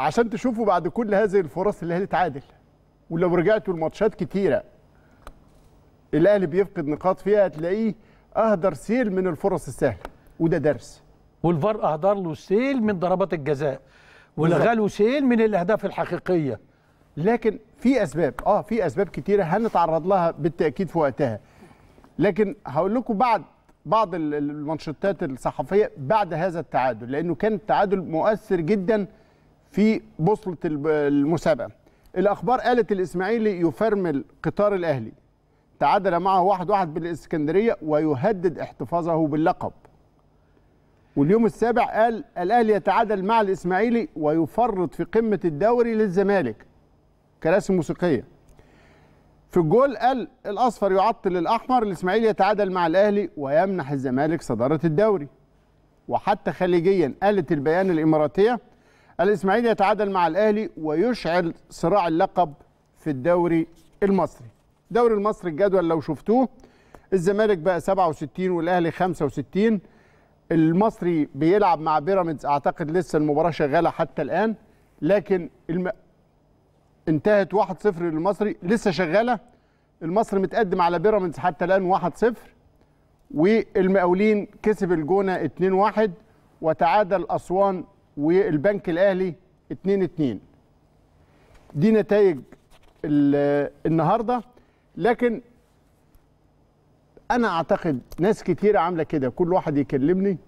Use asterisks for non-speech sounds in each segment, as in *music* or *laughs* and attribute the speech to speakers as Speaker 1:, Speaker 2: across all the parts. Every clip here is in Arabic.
Speaker 1: عشان تشوفوا بعد كل هذه الفرص الاهلي تعادل ولو رجعتوا لماتشات كتيره الاهلي بيفقد نقاط فيها هتلاقيه اهدر سيل من الفرص السهله وده درس
Speaker 2: والفار اهدر له سيل من ضربات الجزاء
Speaker 1: ولغى له سيل من الاهداف الحقيقيه لكن في اسباب اه في اسباب كتيره هنتعرض لها بالتاكيد في وقتها لكن هقول لكم بعد بعض المنشطات الصحفيه بعد هذا التعادل لانه كان التعادل مؤثر جدا في بوصله المسابقه الاخبار قالت الاسماعيلي يفرمل قطار الاهلي تعادل معه واحد واحد بالاسكندريه ويهدد احتفاظه باللقب واليوم السابع قال الاهلي يتعادل مع الاسماعيلي ويفرط في قمه الدوري للزمالك كراسي موسيقيه في الجول قال الاصفر يعطل الاحمر الاسماعيلي يتعادل مع الاهلي ويمنح الزمالك صداره الدوري وحتى خليجيا قالت البيان الاماراتيه الاسماعيلي يتعادل مع الاهلي ويشعل صراع اللقب في الدوري المصري دوري المصري الجدول لو شفتوه الزمالك بقى 67 والاهلي 65 المصري بيلعب مع بيراميدز اعتقد لسه المباراه شغاله حتى الان لكن الم... انتهت 1-0 للمصري لسه شغاله المصري متقدم على بيراميدز حتى الان 1-0 والمقاولين كسب الجونه 2-1 وتعادل اسوان والبنك الاهلي 2 2 دي نتائج النهارده لكن انا اعتقد ناس كتير عامله كده كل واحد يكلمني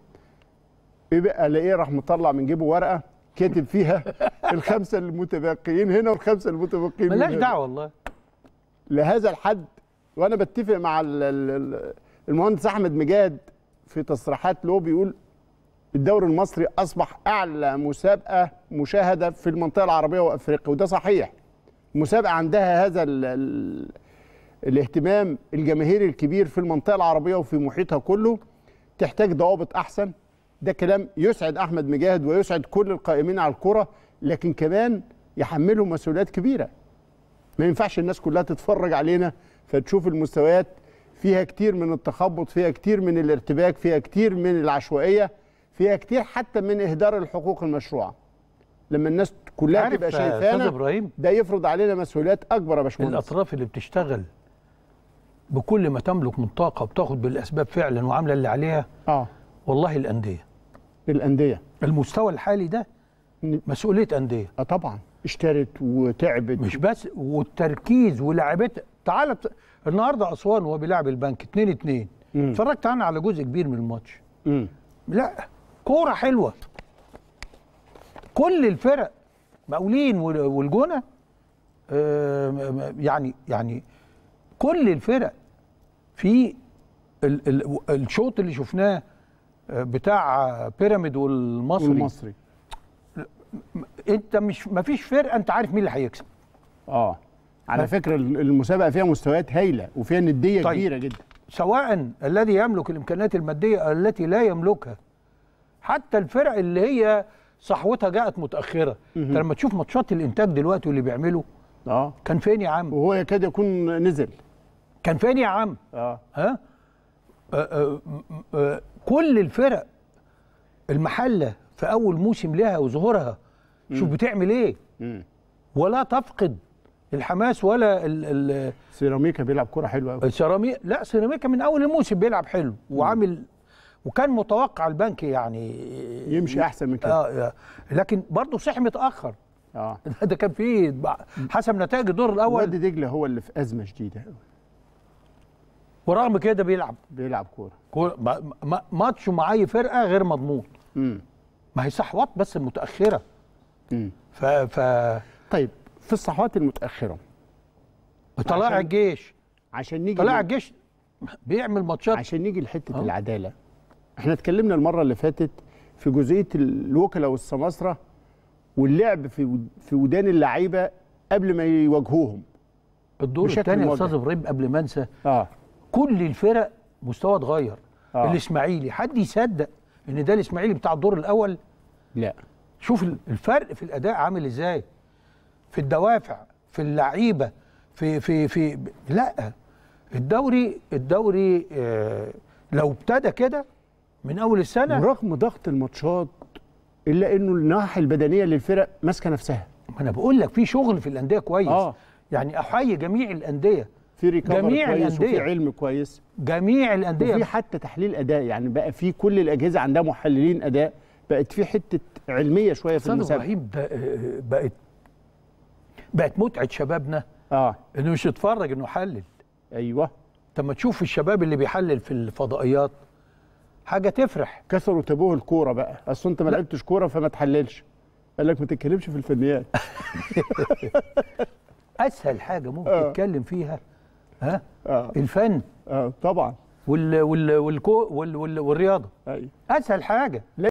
Speaker 1: يبقى الاقيه راح مطلع من جيبه ورقه كاتب فيها *laughs* الخمسه المتبقيين هنا والخمسه المتبقيين ملهاش دعوه والله لهذا الحد وانا بتفق مع المهندس احمد مجاد في تصريحات له بيقول الدوري المصري اصبح اعلى مسابقه مشاهده في المنطقه العربيه وافريقيا وده صحيح مسابقه عندها هذا ال ال الاهتمام الجماهيري الكبير في المنطقه العربيه وفي محيطها كله تحتاج ضوابط احسن ده كلام يسعد احمد مجاهد ويسعد كل القائمين على الكره لكن كمان يحملهم مسؤوليات كبيره ما ينفعش الناس كلها تتفرج علينا فتشوف المستويات فيها كتير من التخبط فيها كتير من الارتباك فيها كتير من العشوائيه فيها كتير حتى من اهدار الحقوق المشروعه لما الناس كلها تبقى شايفانا ده يفرض علينا مسؤوليات اكبر يا باشمهندس الاطراف اللي بتشتغل
Speaker 2: بكل ما تملك من طاقه وبتاخد بالاسباب فعلا وعامله اللي عليها اه والله الانديه الانديه المستوى الحالي ده مسؤوليه انديه اه طبعا اشترت وتعبت مش بس والتركيز ولاعبتها تعال النهارده اسوان وهو بيلعب البنك 2 2 اتفرجت انا على جزء كبير من الماتش لا كوره حلوه كل الفرق مقاولين والجونه يعني يعني كل الفرق في ال ال الشوط اللي شفناه آه، بتاع بيراميد والمصري والمصري انت مش ما فيش فرقه انت عارف مين اللي هيكسب اه على فكره المسابقه فيها مستويات هايله وفيها نديه طيب. كبيره جدا سواء الذي يملك الامكانيات الماديه التي لا يملكها حتى الفرق اللي هي صحوتها جاءت متاخره انت لما تشوف ماتشات الانتاج دلوقتي واللي بيعمله اه كان فين يا عم وهو يكاد يكون نزل كان فين يا عم اه ها آه آه آه كل الفرق المحله في اول موسم لها وظهورها شوف بتعمل ايه مم. ولا تفقد الحماس ولا ال ال سيراميكا بيلعب كوره حلوه قوي سيراميكا لا سيراميكا من اول الموسم بيلعب حلو وعامل وكان متوقع البنك يعني يمشي احسن من كده آه, آه. لكن برضه صحي متاخر اه *laughs* ده كان فيه حسب نتائج الدور الاول وادي دجله هو اللي في ازمه شديده قوي ورغم كده بيلعب بيلعب كوره كوره ماتش مع اي فرقه غير مضمون امم ما هي صحوات بس متاخره امم ف... ف طيب في الصحوات المتاخره طلائع الجيش عشان نيجي طلائع الجيش بيعمل ماتشات
Speaker 1: عشان نيجي لحته أه. العداله احنا اتكلمنا المره اللي فاتت في جزئيه الوكلاء والسماسره واللعب في في ودان اللعيبه قبل ما يواجهوهم الدور الثاني يا استاذ
Speaker 2: ابراهيم قبل ما انسى آه. كل الفرق مستوى اتغير آه. الاسماعيلي حد يصدق ان ده الاسماعيلي بتاع الدور الاول لا شوف الفرق في الاداء عامل ازاي في الدوافع في اللعيبه في في في لا الدوري الدوري آه لو ابتدى كده من اول السنه ورغم ضغط الماتشات الا انه الناحيه البدنيه للفرق ماسكه نفسها ما انا بقول لك في شغل في الانديه كويس آه. يعني احيي جميع
Speaker 1: الانديه في ريكفر جميع كويس الأندية. وفي علم كويس جميع الانديه وفي حتى تحليل اداء يعني بقى في كل الاجهزه عندها محللين اداء بقت في حته علميه شويه في المسابقه ابراهيم بقت بقت متعه شبابنا اه انه مش
Speaker 2: يتفرج انه يحلل ايوه طب ما تشوف الشباب اللي بيحلل في الفضائيات
Speaker 1: حاجه تفرح كسروا تابوه الكوره بقى اصل انت ما لعبتش كوره فما تحللش قال لك ما تتكلمش في الفنيات *laughs* اسهل حاجه ممكن آه. تتكلم
Speaker 2: فيها ها آه. الفن آه. طبعا وال وال والكو وال وال والرياضه أي. أيوه. اسهل حاجه